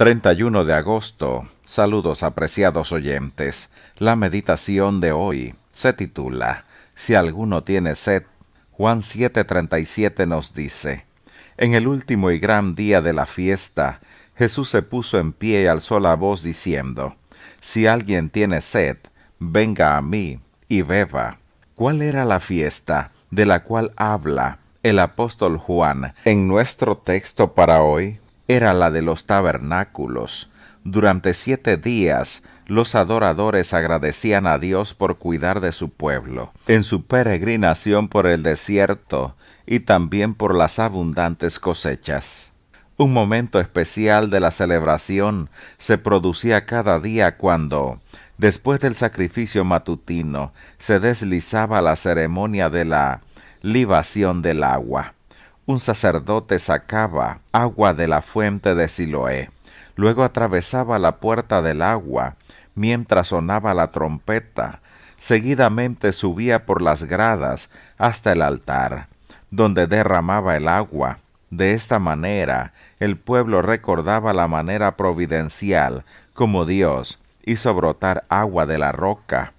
31 de agosto. Saludos apreciados oyentes. La meditación de hoy se titula Si alguno tiene sed, Juan 7:37 nos dice, En el último y gran día de la fiesta, Jesús se puso en pie y alzó la voz diciendo, Si alguien tiene sed, venga a mí y beba. ¿Cuál era la fiesta de la cual habla el apóstol Juan en nuestro texto para hoy? era la de los tabernáculos. Durante siete días los adoradores agradecían a Dios por cuidar de su pueblo, en su peregrinación por el desierto y también por las abundantes cosechas. Un momento especial de la celebración se producía cada día cuando, después del sacrificio matutino, se deslizaba la ceremonia de la libación del agua un sacerdote sacaba agua de la fuente de Siloé, luego atravesaba la puerta del agua, mientras sonaba la trompeta, seguidamente subía por las gradas hasta el altar, donde derramaba el agua. De esta manera el pueblo recordaba la manera providencial como Dios hizo brotar agua de la roca.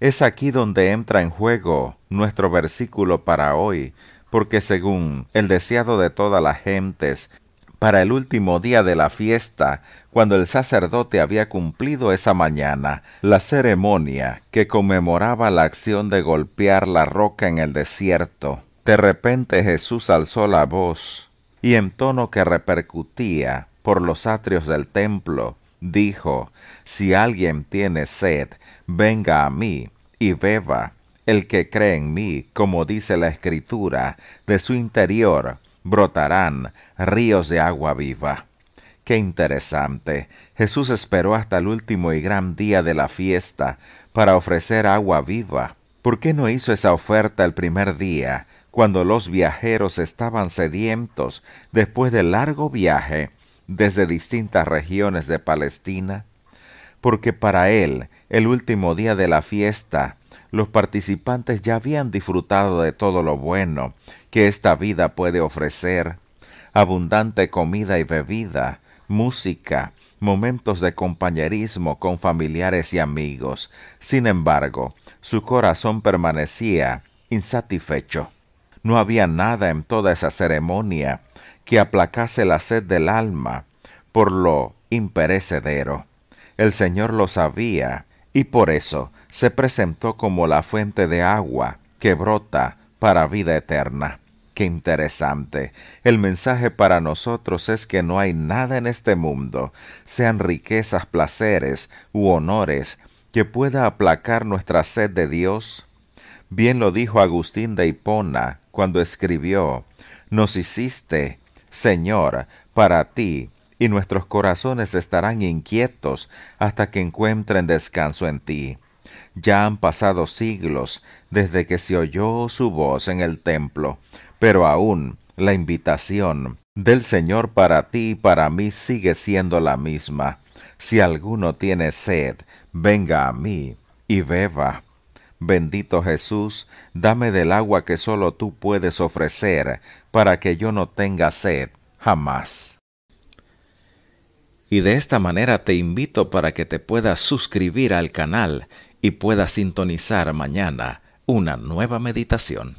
Es aquí donde entra en juego nuestro versículo para hoy, porque según el deseado de todas las gentes, para el último día de la fiesta, cuando el sacerdote había cumplido esa mañana la ceremonia que conmemoraba la acción de golpear la roca en el desierto, de repente Jesús alzó la voz y en tono que repercutía por los atrios del templo, dijo, Si alguien tiene sed, venga a mí y beba el que cree en mí, como dice la Escritura, de su interior brotarán ríos de agua viva. Qué interesante. Jesús esperó hasta el último y gran día de la fiesta para ofrecer agua viva. ¿Por qué no hizo esa oferta el primer día, cuando los viajeros estaban sedientos después del largo viaje desde distintas regiones de Palestina? porque para él, el último día de la fiesta, los participantes ya habían disfrutado de todo lo bueno que esta vida puede ofrecer, abundante comida y bebida, música, momentos de compañerismo con familiares y amigos. Sin embargo, su corazón permanecía insatisfecho. No había nada en toda esa ceremonia que aplacase la sed del alma por lo imperecedero. El Señor lo sabía, y por eso se presentó como la fuente de agua que brota para vida eterna. Qué interesante. El mensaje para nosotros es que no hay nada en este mundo, sean riquezas, placeres u honores, que pueda aplacar nuestra sed de Dios. Bien lo dijo Agustín de Hipona cuando escribió, Nos hiciste, Señor, para ti y nuestros corazones estarán inquietos hasta que encuentren descanso en ti. Ya han pasado siglos desde que se oyó su voz en el templo, pero aún la invitación del Señor para ti y para mí sigue siendo la misma. Si alguno tiene sed, venga a mí y beba. Bendito Jesús, dame del agua que solo tú puedes ofrecer, para que yo no tenga sed jamás. Y de esta manera te invito para que te puedas suscribir al canal y puedas sintonizar mañana una nueva meditación.